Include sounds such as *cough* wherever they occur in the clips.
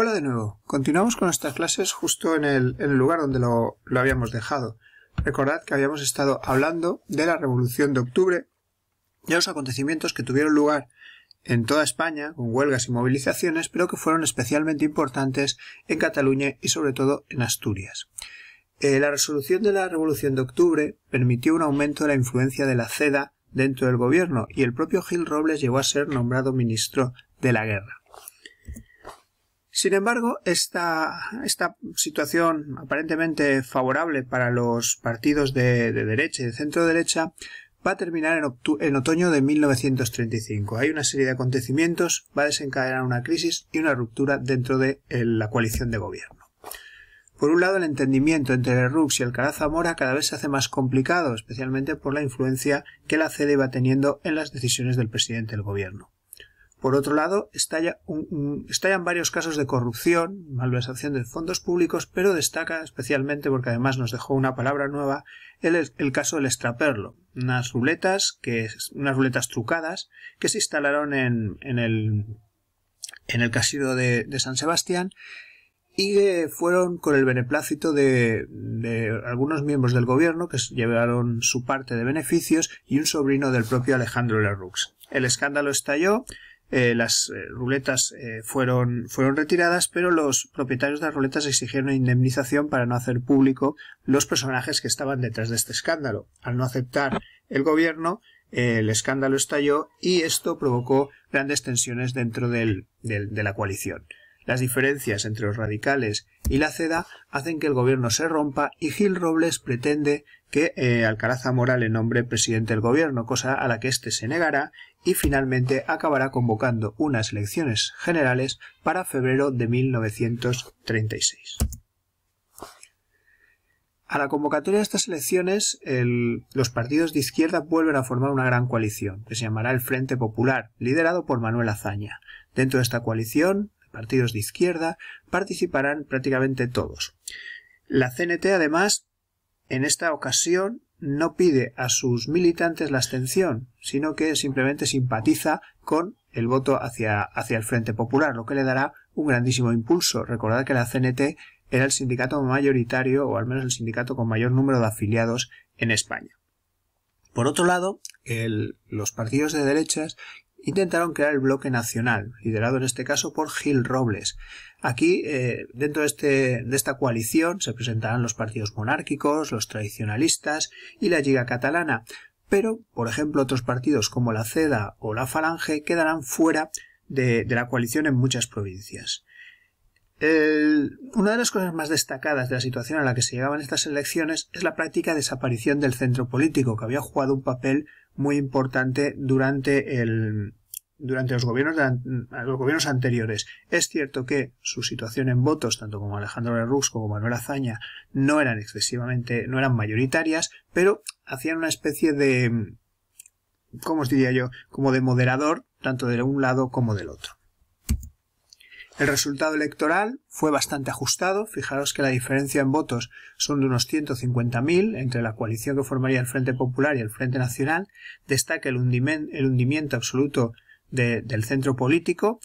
Hola de nuevo. Continuamos con nuestras clases justo en el, lugar donde lo, habíamos dejado. Recordad que habíamos estado hablando de la Revolución de Octubre y de los acontecimientos que tuvieron lugar en toda España, con huelgas y movilizaciones, pero que fueron especialmente importantes en Cataluña y sobre todo en Asturias. Eh, la resolución de la Revolución de Octubre permitió un aumento de la influencia de la CEDA dentro del gobierno y el propio Gil Robles llegó a ser nombrado ministro de la guerra. Sin embargo, esta, situación aparentemente favorable para los partidos de, derecha y de centro derecha va a terminar en, otoño de 1935. Hay una serie de acontecimientos, va a desencadenar una crisis y una ruptura dentro de eh, la coalición de gobierno. Por un lado, el entendimiento entre el Rux y el Zamora cada vez se hace más complicado, especialmente por la influencia que la CD va teniendo en las decisiones del presidente del gobierno. Por otro lado, estallan varios casos de corrupción, malversación de fondos públicos, pero destaca especialmente, porque además nos dejó una palabra nueva, el, caso del extraperlo, unas ruletas, que, unas ruletas trucadas que se instalaron en, en, el, en el casino de, San Sebastián y que fueron con el beneplácito de, de, algunos miembros del gobierno que llevaron su parte de beneficios y un sobrino del propio Alejandro Lerroux. El escándalo estalló eh, las eh, ruletas eh, fueron, fueron retiradas, pero los propietarios de las ruletas exigieron indemnización para no hacer público los personajes que estaban detrás de este escándalo. Al no aceptar el gobierno, el escándalo estalló y esto provocó grandes tensiones dentro del, de la coalición. Las diferencias entre los radicales y la CEDA hacen que el gobierno se rompa y Gil Robles pretende que eh, Alcaraz Zamora le nombre presidente del gobierno, cosa a la que éste se negará y finalmente acabará convocando unas elecciones generales para febrero de 1936. A la convocatoria de estas elecciones, los partidos de izquierda vuelven a formar una gran coalición, que se llamará el Frente Popular, liderado por Manuel Azaña. Dentro de esta coalición, partidos de izquierda, participarán prácticamente todos. La CNT, además, en esta ocasión no pide a sus militantes la abstención, sino que simplemente simpatiza con el voto hacia, hacia el Frente Popular, lo que le dará un grandísimo impulso. Recordad que la CNT era el sindicato mayoritario, o al menos el sindicato con mayor número de afiliados en España. Por otro lado, los partidos de derechas intentaron crear el bloque nacional, liderado en este caso por Gil Robles. Aquí, eh, dentro este, de, esta coalición, se presentarán los partidos monárquicos, los tradicionalistas y la Liga Catalana, pero, por ejemplo, otros partidos como la CEDA o la Falange quedarán fuera de la coalición en muchas provincias. El, una de las cosas más destacadas de la situación a la que se llegaban estas elecciones es la práctica desaparición del centro político, que había jugado un papel muy importante durante el, durante los gobiernos, los gobiernos anteriores. Es cierto que su situación en votos, tanto como Alejandro Lerroux como Manuel Azaña, no eran excesivamente, no eran mayoritarias, pero hacían una especie de, ¿cómo os diría yo? Como de moderador, tanto de un lado como del otro. El resultado electoral fue bastante ajustado, fijaros que la diferencia en votos son de unos 150.000 entre la coalición que formaría el Frente Popular y el Frente Nacional, destaca el, hundimiento absoluto del centro político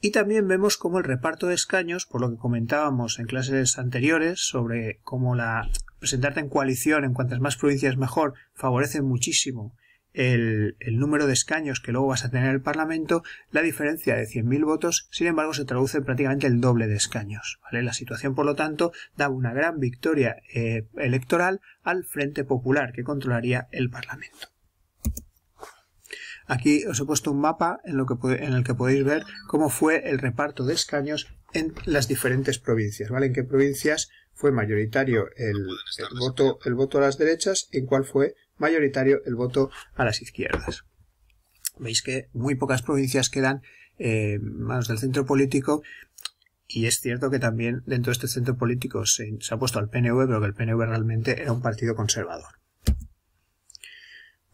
y también vemos cómo el reparto de escaños, por lo que comentábamos en clases anteriores sobre cómo la presentarte en coalición en cuantas más provincias mejor favorece muchísimo el, número de escaños que luego vas a tener el Parlamento, la diferencia de 100.000 votos, sin embargo, se traduce en prácticamente el doble de escaños. ¿vale? La situación, por lo tanto, daba una gran victoria eh, electoral al Frente Popular, que controlaría el Parlamento. Aquí os he puesto un mapa en, lo que, el que podéis ver cómo fue el reparto de escaños en las diferentes provincias, ¿vale? En qué provincias fue mayoritario el, voto, el voto a las derechas, en cuál fue mayoritario el voto a las izquierdas. Veis que muy pocas provincias quedan en eh, manos del centro político y es cierto que también dentro de este centro político se, ha puesto al PNV, pero que el PNV realmente era un partido conservador.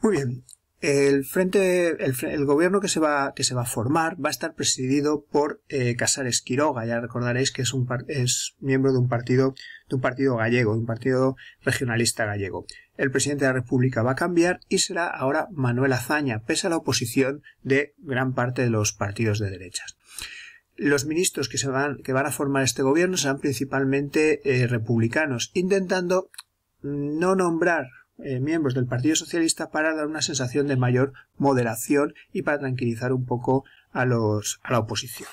Muy bien, el frente, el, gobierno que se va que se va a formar va a estar presidido por eh, Casares Quiroga. Ya recordaréis que es un es miembro de un partido de un partido gallego, de un partido regionalista gallego el presidente de la República va a cambiar y será ahora Manuel Azaña, pese a la oposición de gran parte de los partidos de derechas. Los ministros que, se van, que van a formar este gobierno serán principalmente eh, republicanos, intentando no nombrar eh, miembros del Partido Socialista para dar una sensación de mayor moderación y para tranquilizar un poco a, los, a la oposición.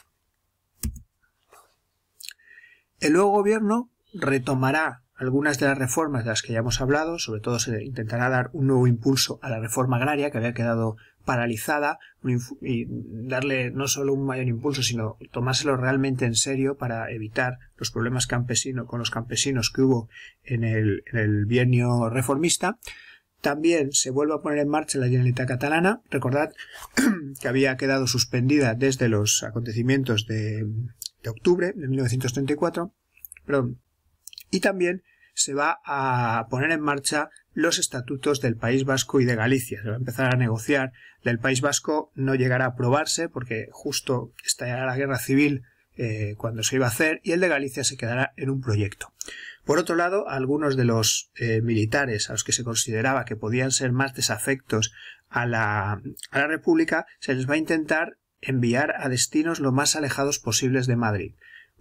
El nuevo gobierno retomará algunas de las reformas de las que ya hemos hablado, sobre todo se intentará dar un nuevo impulso a la reforma agraria que había quedado paralizada y darle no solo un mayor impulso, sino tomárselo realmente en serio para evitar los problemas campesinos con los campesinos que hubo en el, en bienio reformista. También se vuelve a poner en marcha la Generalitat Catalana. Recordad *clears throat* que había quedado suspendida desde los acontecimientos de, de octubre de 1934. Perdón, y también se va a poner en marcha los estatutos del País Vasco y de Galicia. Se va a empezar a negociar. Del País Vasco no llegará a aprobarse porque justo estallará la guerra civil eh, cuando se iba a hacer y el de Galicia se quedará en un proyecto. Por otro lado, algunos de los eh, militares a los que se consideraba que podían ser más desafectos a la, a la República se les va a intentar enviar a destinos lo más alejados posibles de Madrid.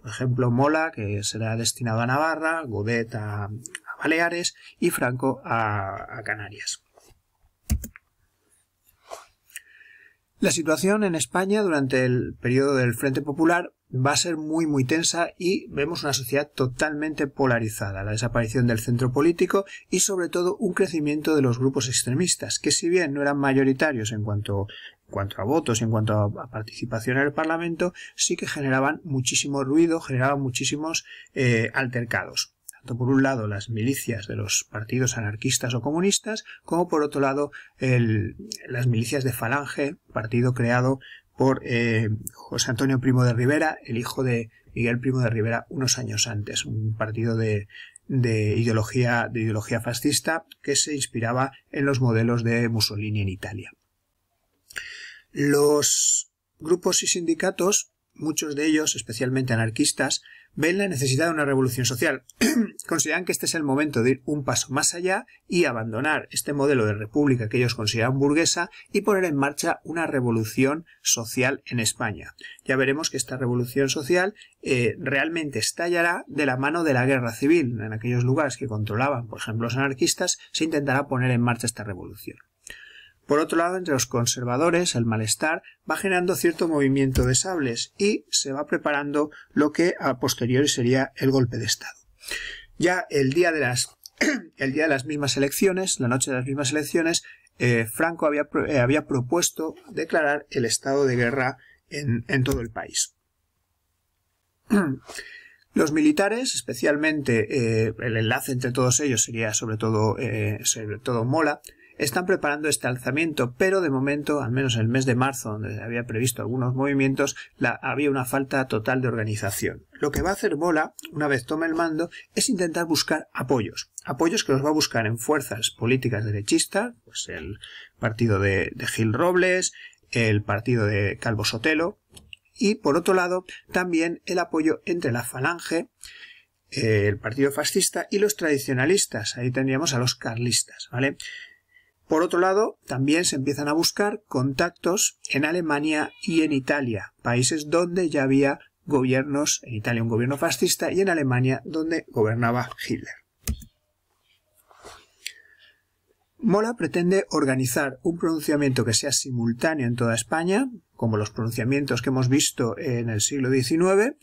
Por ejemplo, Mola, que será destinado a Navarra, Godet a, Baleares y Franco a, a Canarias. La situación en España durante el periodo del Frente Popular va a ser muy muy tensa y vemos una sociedad totalmente polarizada, la desaparición del centro político y sobre todo un crecimiento de los grupos extremistas, que si bien no eran mayoritarios en cuanto en cuanto a votos, y en cuanto a participación en el Parlamento, sí que generaban muchísimo ruido, generaban muchísimos eh, altercados. Tanto por un lado las milicias de los partidos anarquistas o comunistas, como por otro lado las milicias de Falange, partido creado por eh, José Antonio Primo de Rivera, el hijo de Miguel Primo de Rivera, unos años antes, un partido de, de ideología, de ideología fascista que se inspiraba en los modelos de Mussolini en Italia. Los grupos y sindicatos, muchos de ellos, especialmente anarquistas, ven la necesidad de una revolución social. *clears throat* Consideran que este es el momento de ir un paso más allá y abandonar este modelo de república que ellos consideran burguesa y poner en marcha una revolución social en España. Ya veremos que esta revolución social eh, realmente estallará de la mano de la guerra civil. En aquellos lugares que controlaban, por ejemplo, los anarquistas, se intentará poner en marcha esta revolución. Por otro lado, entre los conservadores, el malestar va generando cierto movimiento de sables y se va preparando lo que a posteriori sería el golpe de Estado. Ya el día de las, *clears throat* el día de las mismas elecciones, la noche de las mismas elecciones, eh, Franco eh, había, propuesto declarar el estado de guerra en, todo el país. *clears throat* Los militares, especialmente eh, el enlace entre todos ellos sería sobre todo, sobre todo Mola, están preparando este alzamiento, pero de momento, al menos en el mes de marzo, donde había previsto algunos movimientos, había una falta total de organización. Lo que va a hacer Bola, una vez tome el mando, es intentar buscar apoyos. Apoyos que los va a buscar en fuerzas políticas derechistas, pues el partido de, de Gil Robles, el partido de Calvo Sotelo, y por otro lado, también el apoyo entre la falange, eh, el partido fascista y los tradicionalistas. Ahí tendríamos a los carlistas, ¿vale? Por otro lado, también se empiezan a buscar contactos en Alemania y en Italia, países donde ya había gobiernos, en Italia un gobierno fascista y en Alemania donde gobernaba Hitler. Mola pretende organizar un pronunciamiento que sea simultáneo en toda España, como los pronunciamientos que hemos visto en el siglo XIX,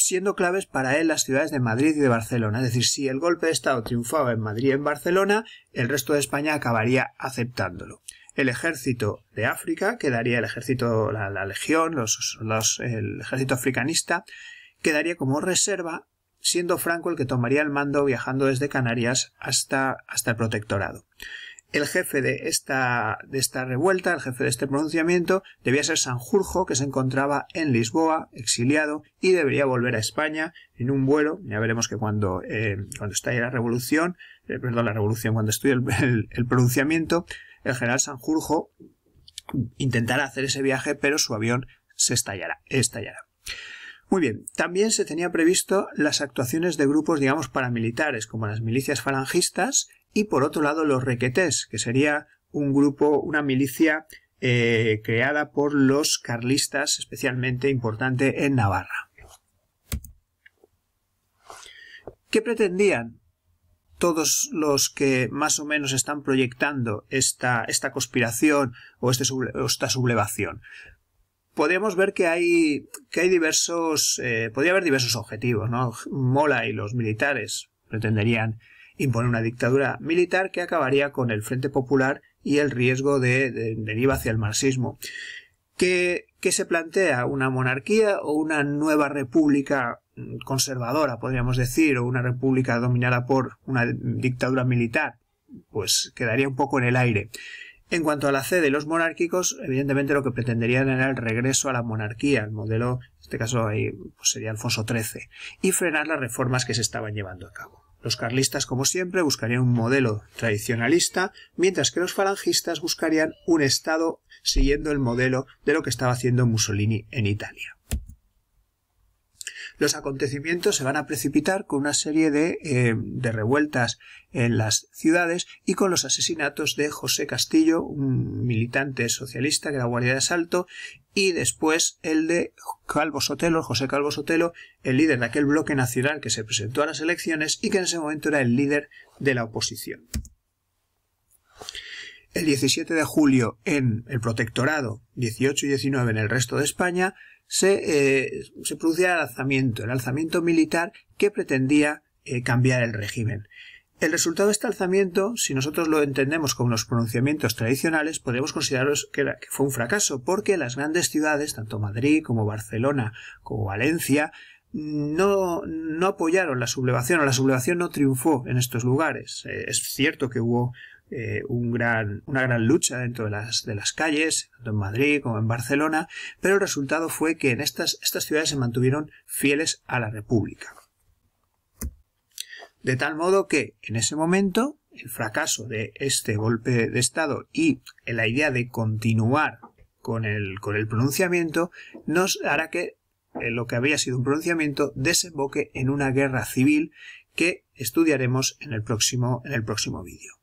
siendo claves para él las ciudades de Madrid y de Barcelona. Es decir, si el golpe de Estado triunfaba en Madrid y en Barcelona, el resto de España acabaría aceptándolo. El ejército de África, quedaría el ejército, la, legión, el ejército africanista, quedaría como reserva, siendo Franco el que tomaría el mando viajando desde Canarias hasta, hasta el protectorado el jefe de esta, de esta revuelta, el jefe de este pronunciamiento, debía ser Sanjurjo, que se encontraba en Lisboa, exiliado, y debería volver a España en un vuelo. Ya veremos que cuando, eh, la revolución, eh, perdón, la revolución, cuando estudia el, pronunciamiento, el general Sanjurjo intentará hacer ese viaje, pero su avión se estallará, estallará. Muy bien, también se tenía previsto las actuaciones de grupos, digamos, paramilitares, como las milicias falangistas y por otro lado los requetés, que sería un grupo, una milicia eh, creada por los carlistas, especialmente importante en Navarra. ¿Qué pretendían todos los que más o menos están proyectando esta, esta conspiración o, este esta sublevación? podemos ver que hay, que hay diversos, eh, podría haber diversos objetivos, ¿no? Mola y los militares pretenderían impone una dictadura militar que acabaría con el Frente Popular y el riesgo de, deriva hacia el marxismo. ¿Qué, se plantea? ¿Una monarquía o una nueva república conservadora, podríamos decir, o una república dominada por una dictadura militar? Pues quedaría un poco en el aire. En cuanto a la C de los monárquicos, evidentemente lo que pretenderían era el regreso a la monarquía, el modelo, en este caso ahí, pues sería Alfonso XIII, y frenar las reformas que se estaban llevando a cabo. Los carlistas, como siempre, buscarían un modelo tradicionalista, mientras que los falangistas buscarían un Estado siguiendo el modelo de lo que estaba haciendo Mussolini en Italia los acontecimientos se van a precipitar con una serie eh, de, revueltas en las ciudades y con los asesinatos de José Castillo, un militante socialista que era guardia de asalto, y después el de Calvo Sotelo, José Calvo Sotelo, el líder de aquel bloque nacional que se presentó a las elecciones y que en ese momento era el líder de la oposición el 17 de julio en el protectorado, 18 y 19 en el resto de España, eh, se, producía el alzamiento, el alzamiento militar que pretendía eh, cambiar el régimen. El resultado de este alzamiento, si nosotros lo entendemos con los pronunciamientos tradicionales, podríamos consideraros que, fue un fracaso, porque las grandes ciudades, tanto Madrid como Barcelona como Valencia, no, no apoyaron la sublevación o la sublevación no triunfó en estos lugares. Eh, es cierto que hubo eh, una gran lucha dentro de las, de las calles, tanto en Madrid como en Barcelona, pero el resultado fue que en estas, estas ciudades se mantuvieron fieles a la República. De tal modo que en ese momento el fracaso de este golpe de Estado y la idea de continuar con el, con el pronunciamiento nos hará que eh, lo que había sido un pronunciamiento desemboque en una guerra civil que estudiaremos en el próximo, en el próximo vídeo.